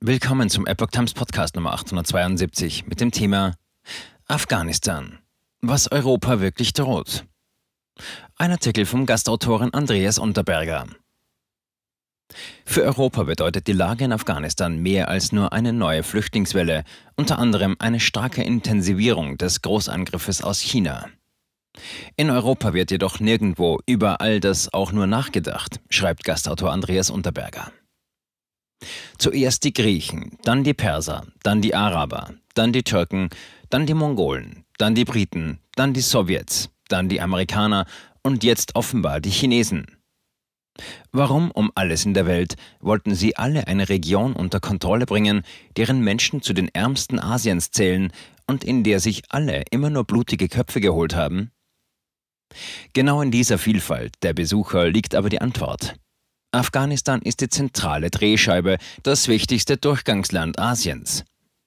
Willkommen zum Epoch Times Podcast Nummer 872 mit dem Thema Afghanistan. Was Europa wirklich droht. Ein Artikel vom Gastautoren Andreas Unterberger. Für Europa bedeutet die Lage in Afghanistan mehr als nur eine neue Flüchtlingswelle, unter anderem eine starke Intensivierung des Großangriffes aus China. In Europa wird jedoch nirgendwo über all das auch nur nachgedacht, schreibt Gastautor Andreas Unterberger. Zuerst die Griechen, dann die Perser, dann die Araber, dann die Türken, dann die Mongolen, dann die Briten, dann die Sowjets, dann die Amerikaner und jetzt offenbar die Chinesen. Warum um alles in der Welt wollten sie alle eine Region unter Kontrolle bringen, deren Menschen zu den ärmsten Asiens zählen und in der sich alle immer nur blutige Köpfe geholt haben? Genau in dieser Vielfalt der Besucher liegt aber die Antwort. Afghanistan ist die zentrale Drehscheibe, das wichtigste Durchgangsland Asiens.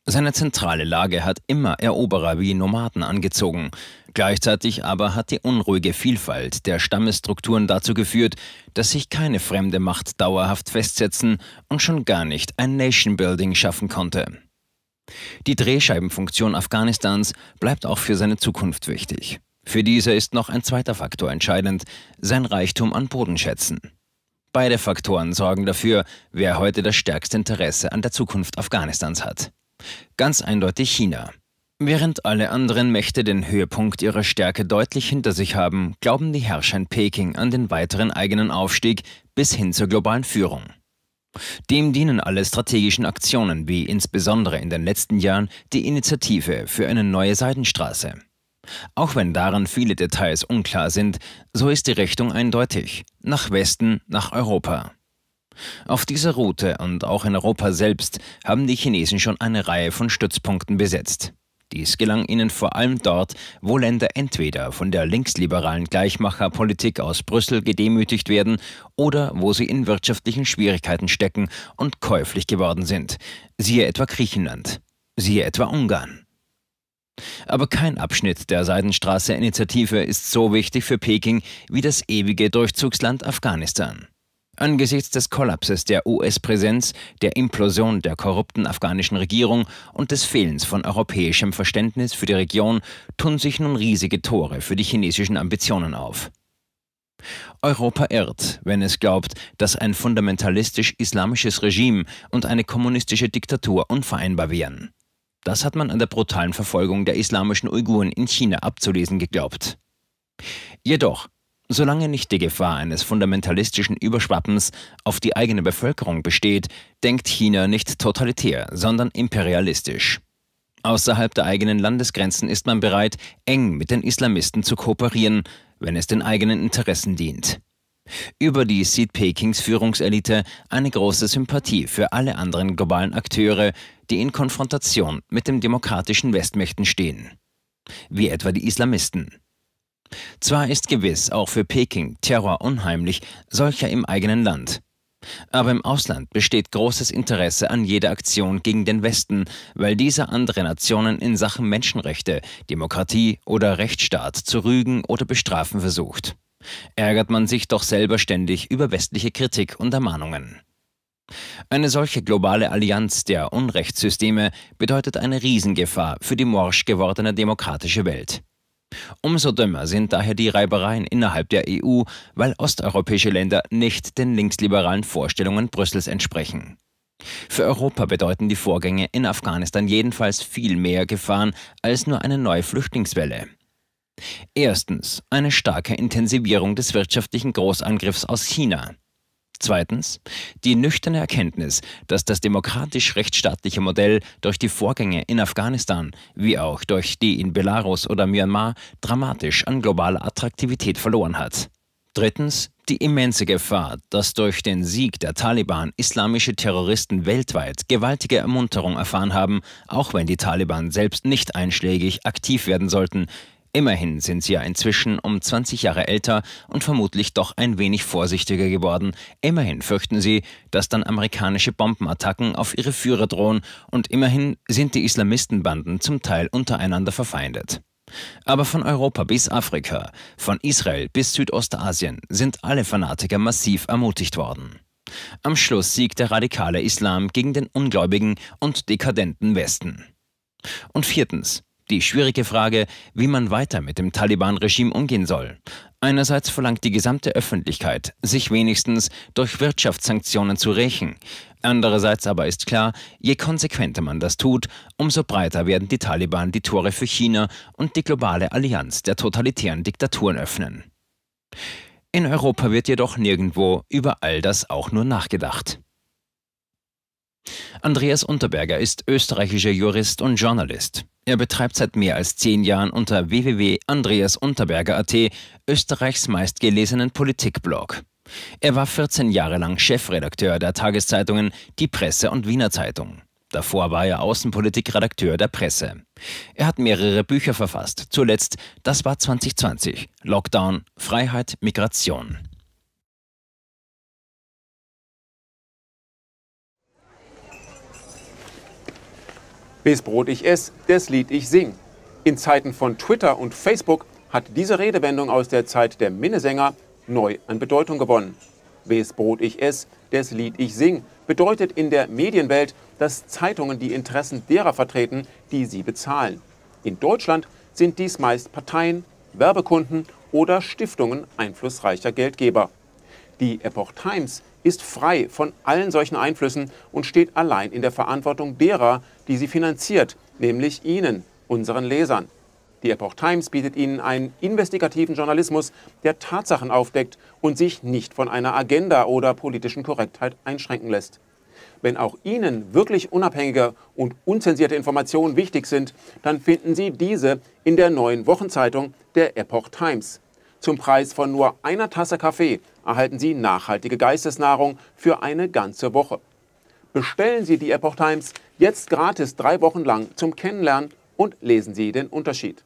Seine zentrale Lage hat immer Eroberer wie Nomaden angezogen. Gleichzeitig aber hat die unruhige Vielfalt der Stammesstrukturen dazu geführt, dass sich keine fremde Macht dauerhaft festsetzen und schon gar nicht ein Nation-Building schaffen konnte. Die Drehscheibenfunktion Afghanistans bleibt auch für seine Zukunft wichtig. Für diese ist noch ein zweiter Faktor entscheidend, sein Reichtum an Bodenschätzen. Beide Faktoren sorgen dafür, wer heute das stärkste Interesse an der Zukunft Afghanistans hat. Ganz eindeutig China. Während alle anderen Mächte den Höhepunkt ihrer Stärke deutlich hinter sich haben, glauben die Herrscher in Peking an den weiteren eigenen Aufstieg bis hin zur globalen Führung. Dem dienen alle strategischen Aktionen, wie insbesondere in den letzten Jahren die Initiative für eine neue Seidenstraße. Auch wenn darin viele Details unklar sind, so ist die Richtung eindeutig, nach Westen, nach Europa. Auf dieser Route und auch in Europa selbst haben die Chinesen schon eine Reihe von Stützpunkten besetzt. Dies gelang ihnen vor allem dort, wo Länder entweder von der linksliberalen Gleichmacherpolitik aus Brüssel gedemütigt werden oder wo sie in wirtschaftlichen Schwierigkeiten stecken und käuflich geworden sind. Siehe etwa Griechenland, siehe etwa Ungarn. Aber kein Abschnitt der Seidenstraße-Initiative ist so wichtig für Peking wie das ewige Durchzugsland Afghanistan. Angesichts des Kollapses der US-Präsenz, der Implosion der korrupten afghanischen Regierung und des Fehlens von europäischem Verständnis für die Region tun sich nun riesige Tore für die chinesischen Ambitionen auf. Europa irrt, wenn es glaubt, dass ein fundamentalistisch-islamisches Regime und eine kommunistische Diktatur unvereinbar wären. Das hat man an der brutalen Verfolgung der islamischen Uiguren in China abzulesen geglaubt. Jedoch, solange nicht die Gefahr eines fundamentalistischen Überschwappens auf die eigene Bevölkerung besteht, denkt China nicht totalitär, sondern imperialistisch. Außerhalb der eigenen Landesgrenzen ist man bereit, eng mit den Islamisten zu kooperieren, wenn es den eigenen Interessen dient. Überdies sieht Pekings Führungselite eine große Sympathie für alle anderen globalen Akteure, die in Konfrontation mit den demokratischen Westmächten stehen, wie etwa die Islamisten. Zwar ist gewiss auch für Peking Terror unheimlich, solcher im eigenen Land. Aber im Ausland besteht großes Interesse an jeder Aktion gegen den Westen, weil dieser andere Nationen in Sachen Menschenrechte, Demokratie oder Rechtsstaat zu rügen oder bestrafen versucht. Ärgert man sich doch selber ständig über westliche Kritik und Ermahnungen. Eine solche globale Allianz der Unrechtssysteme bedeutet eine Riesengefahr für die morsch gewordene demokratische Welt. Umso dümmer sind daher die Reibereien innerhalb der EU, weil osteuropäische Länder nicht den linksliberalen Vorstellungen Brüssels entsprechen. Für Europa bedeuten die Vorgänge in Afghanistan jedenfalls viel mehr Gefahren als nur eine neue Flüchtlingswelle. Erstens eine starke Intensivierung des wirtschaftlichen Großangriffs aus China. Zweitens die nüchterne Erkenntnis, dass das demokratisch-rechtsstaatliche Modell durch die Vorgänge in Afghanistan wie auch durch die in Belarus oder Myanmar dramatisch an globaler Attraktivität verloren hat. Drittens die immense Gefahr, dass durch den Sieg der Taliban islamische Terroristen weltweit gewaltige Ermunterung erfahren haben, auch wenn die Taliban selbst nicht einschlägig aktiv werden sollten, Immerhin sind sie ja inzwischen um 20 Jahre älter und vermutlich doch ein wenig vorsichtiger geworden. Immerhin fürchten sie, dass dann amerikanische Bombenattacken auf ihre Führer drohen und immerhin sind die Islamistenbanden zum Teil untereinander verfeindet. Aber von Europa bis Afrika, von Israel bis Südostasien sind alle Fanatiker massiv ermutigt worden. Am Schluss siegt der radikale Islam gegen den ungläubigen und dekadenten Westen. Und viertens, die schwierige Frage, wie man weiter mit dem Taliban-Regime umgehen soll. Einerseits verlangt die gesamte Öffentlichkeit, sich wenigstens durch Wirtschaftssanktionen zu rächen. Andererseits aber ist klar, je konsequenter man das tut, umso breiter werden die Taliban die Tore für China und die globale Allianz der totalitären Diktaturen öffnen. In Europa wird jedoch nirgendwo über all das auch nur nachgedacht. Andreas Unterberger ist österreichischer Jurist und Journalist. Er betreibt seit mehr als zehn Jahren unter www.andreasunterberger.at Österreichs meistgelesenen Politikblog. Er war 14 Jahre lang Chefredakteur der Tageszeitungen Die Presse und Wiener Zeitung. Davor war er Außenpolitikredakteur der Presse. Er hat mehrere Bücher verfasst, zuletzt Das war 2020, Lockdown, Freiheit, Migration. Bis Brot ich ess, das Lied ich sing. In Zeiten von Twitter und Facebook hat diese Redewendung aus der Zeit der Minnesänger neu an Bedeutung gewonnen. Bis Brot ich ess, das Lied ich sing bedeutet in der Medienwelt, dass Zeitungen die Interessen derer vertreten, die sie bezahlen. In Deutschland sind dies meist Parteien, Werbekunden oder Stiftungen einflussreicher Geldgeber. Die Epoch Times ist frei von allen solchen Einflüssen und steht allein in der Verantwortung derer, die sie finanziert, nämlich Ihnen, unseren Lesern. Die Epoch Times bietet Ihnen einen investigativen Journalismus, der Tatsachen aufdeckt und sich nicht von einer Agenda oder politischen Korrektheit einschränken lässt. Wenn auch Ihnen wirklich unabhängige und unzensierte Informationen wichtig sind, dann finden Sie diese in der neuen Wochenzeitung der Epoch Times. Zum Preis von nur einer Tasse Kaffee erhalten Sie nachhaltige Geistesnahrung für eine ganze Woche. Bestellen Sie die Epoch Times jetzt gratis drei Wochen lang zum Kennenlernen und lesen Sie den Unterschied.